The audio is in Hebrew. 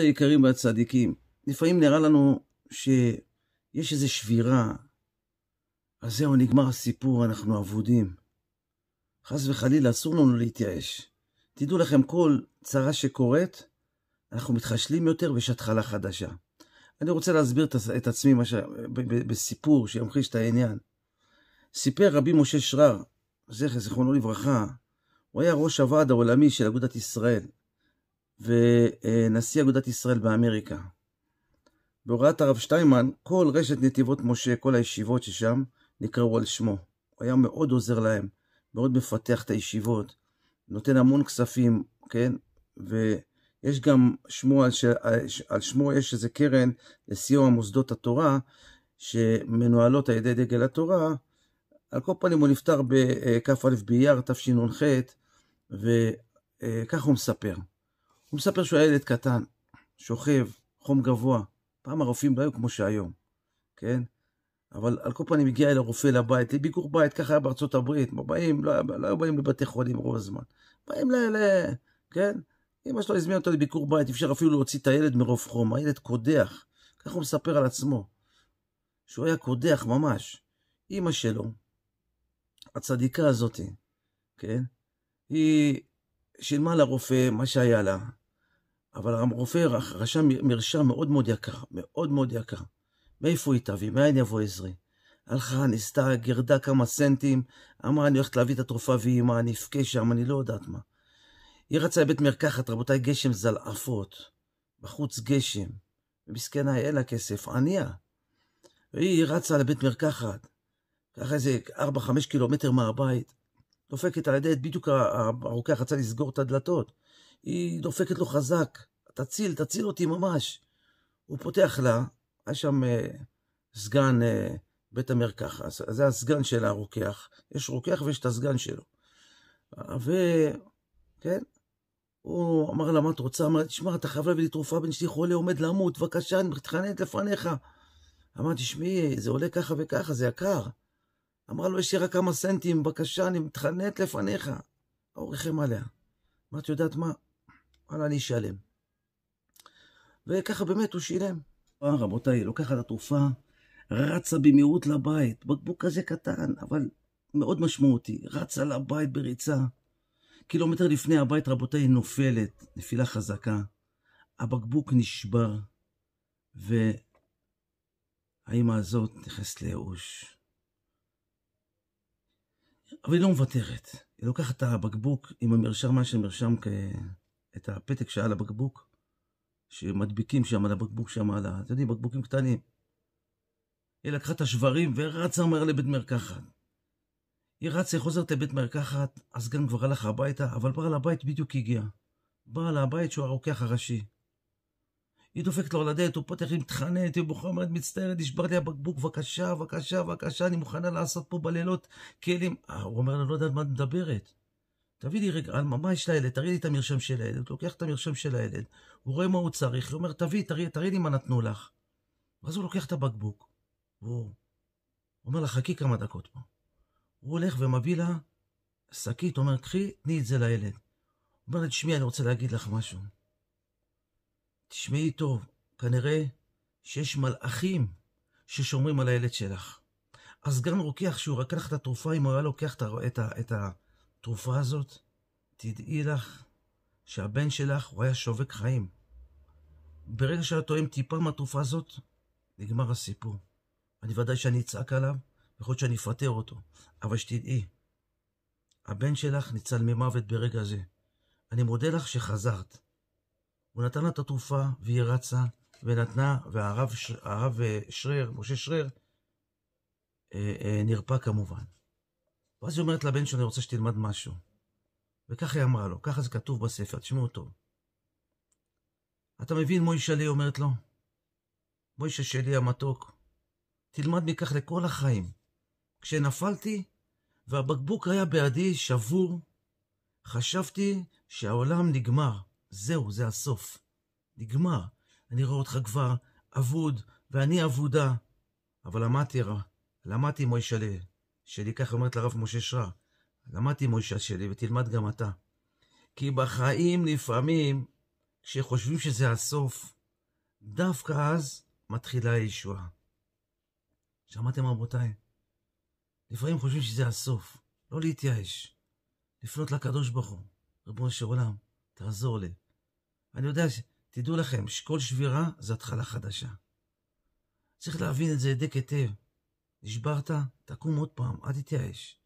היקרים והצדיקים. לפעמים נראה לנו שיש איזו שבירה, אז זהו, נגמר הסיפור, אנחנו אבודים. חס וחלילה, אסור לנו להתייאש. תדעו לכם, כל צרה שקורית, אנחנו מתחשלים יותר ויש התחלה חדשה. אני רוצה להסביר את עצמי ש... בסיפור שימחיש את העניין. סיפר רבי משה שרר, זכר זיכרונו לברכה, הוא היה ראש הוועד העולמי של אגודת ישראל. ונשיא אגודת ישראל באמריקה. בהוראת הרב שטיינמן, כל רשת נתיבות משה, כל הישיבות ששם, נקראו על שמו. הוא היה מאוד עוזר להם, מאוד מפתח את הישיבות, נותן המון כספים, כן? ויש גם שמו, על, ש... על שמו יש איזה קרן לסיוע מוסדות התורה, שמנוהלות על ידי דגל התורה. על כל פנים הוא נפטר בכ"א באייר תשנ"ח, וכך הוא מספר. הוא מספר שהוא היה ילד קטן, שוכב, חום גבוה. פעם הרופאים לא היו כמו שהיום, כן? אבל על כל פנים הגיע אל הרופא לבית, לביקור בית, ככה היה בארצות הברית. באים, לא, לא היו באים לבתי חולים רוב הזמן. באים ל... ל כן? אמא שלו הזמינה אותו לביקור בית, אפשר אפילו להוציא את הילד מרוב חום. הילד קודח, ככה הוא מספר על עצמו. שהוא היה קודח ממש. אמא שלו, הצדיקה הזאתי, כן? היא שילמה לרופא מה שהיה לה, אבל הרופא רשם מרשם מאוד מאוד יקר, מאוד מאוד יקר. מאיפה היא תביא? מאין יבוא עזרי? הלכה, ניסתה, גרדה כמה סנטים, אמרה, אני הולכת להביא את התרופה והיא אמרה, אני אבכה שם, אני לא יודעת מה. היא רצה לבית מרקחת, רבותיי, גשם זלעפות. בחוץ גשם. ומסכנה, אין לה כסף, ענייה. והיא רצה לבית מרקחת, ככה איזה 4-5 קילומטר מהבית. דופקת על הדלת, בדיוק הרוקח רצה לסגור את הדלתות. היא דופקת לו חזק, תציל, תציל אותי ממש. הוא פותח לה, היה שם אה, סגן אה, בית המרקחת, זה הסגן של הרוקח, יש רוקח ויש את הסגן שלו. וכן, הוא אמר לה, מה את רוצה? אמר לה, תשמע, אתה חייב להביא לי תרופה, בן שלי חולה, עומד למות, בבקשה, אני מתחננת לפניך. אמר, תשמעי, זה עולה ככה וככה, זה יקר. אמר לו, יש לי רק כמה סנטים, בבקשה, אני מתחננת לפניך. ההוא ריחם עליה. אמרתי, יודעת מה? אבל אני אשלם. וככה באמת הוא שילם. אה, רבותיי, לוקח לוקחת התרופה, רצה במהירות לבית, בקבוק כזה קטן, אבל מאוד משמעותי, רצה לבית בריצה. קילומטר לפני הבית, רבותיי, נופלת, נפילה חזקה. הבקבוק נשבר, והאימא הזאת נכנסת לייאוש. אבל היא לא מוותרת. היא לוקחת את הבקבוק עם המרשם, מה שמרשם כ... את הפתק שעל הבקבוק, שמדביקים שם על הבקבוק שם, על ה... אתם יודעים, בקבוקים קטנים. היא לקחה את השברים ורצה מהר לבית מרקחת. היא רצה, היא חוזרת לבית מרקחת, הסגן כבר הלך הביתה, אבל בעל הבית בדיוק הגיע. בעל הבית שהוא הרוקח הראשי. היא דופקת לו על הדלת, הוא פותח, היא מתחננת, היא בוכה, אומרת, מצטערת, נשבר לי הבקבוק, בבקשה, בבקשה, בבקשה, אני מוכנה לעשות פה בלילות כלים. אה, הוא אומר לה, לא יודעת מה את מדברת. תביא לי רגע, מה יש לילד? תראי לי את המרשם של הילד. הוא לוקח את המרשם של הילד, הוא רואה מה הוא צריך, הוא אומר, תביא, תראי, תראי לי מה נתנו לך. ואז הוא לוקח את הבקבוק, והוא אומר לה, חכי כמה דקות פה. הוא הולך ומביא לה שקית, אומר, קחי, תני את זה לילד. הוא אומר לה, תשמעי, אני רוצה להגיד לך משהו. תשמעי טוב, כנראה שיש מלאכים ששומרים על הילד שלך. הסגן רוקח, שהוא לקח את התרופה, אם הוא היה לוקח את, ה... את, ה, את, ה התרופה הזאת, תדעי לך שהבן שלך הוא היה שובק חיים. ברגע שהיה תואם טיפה מהתרופה הזאת, נגמר הסיפור. אני ודאי שאני אצעק עליו, יכול להיות שאני אפטר אותו, אבל שתדעי, הבן שלך ניצל ממוות ברגע זה. אני מודה לך שחזרת. הוא נתן לה את התרופה, והיא רצה, ונתנה, והרב אה, שרר, משה שרר, אה, אה, נרפא כמובן. ואז היא אומרת לבן שלו, אני רוצה שתלמד משהו. וככה היא אמרה לו, ככה זה כתוב בספר, תשמעו אותו. אתה מבין, מוישה לי אומרת לו? מוישה שלי המתוק, תלמד מכך לכל החיים. כשנפלתי, והבקבוק היה בעדי שבור, חשבתי שהעולם נגמר. זהו, זה הסוף. נגמר. אני רואה אותך כבר אבוד, ואני אבודה. אבל למדתי, למדתי מוישה לי, שלי כך אומרת לרב משה שרא, למדתי עם מוישה שלי ותלמד גם אתה. כי בחיים לפעמים, כשחושבים שזה הסוף, דווקא אז מתחילה הישועה. שמעתם רבותיי? לפעמים חושבים שזה הסוף, לא להתייאש. לפנות לקדוש ברוך הוא, ריבונו של עולם, תעזור לי. אני יודע, ש... תדעו לכם, שכל שבירה זה התחלה חדשה. צריך להבין את זה הידק היטב. נשברת, תקום עוד פעם, אל תתייאש.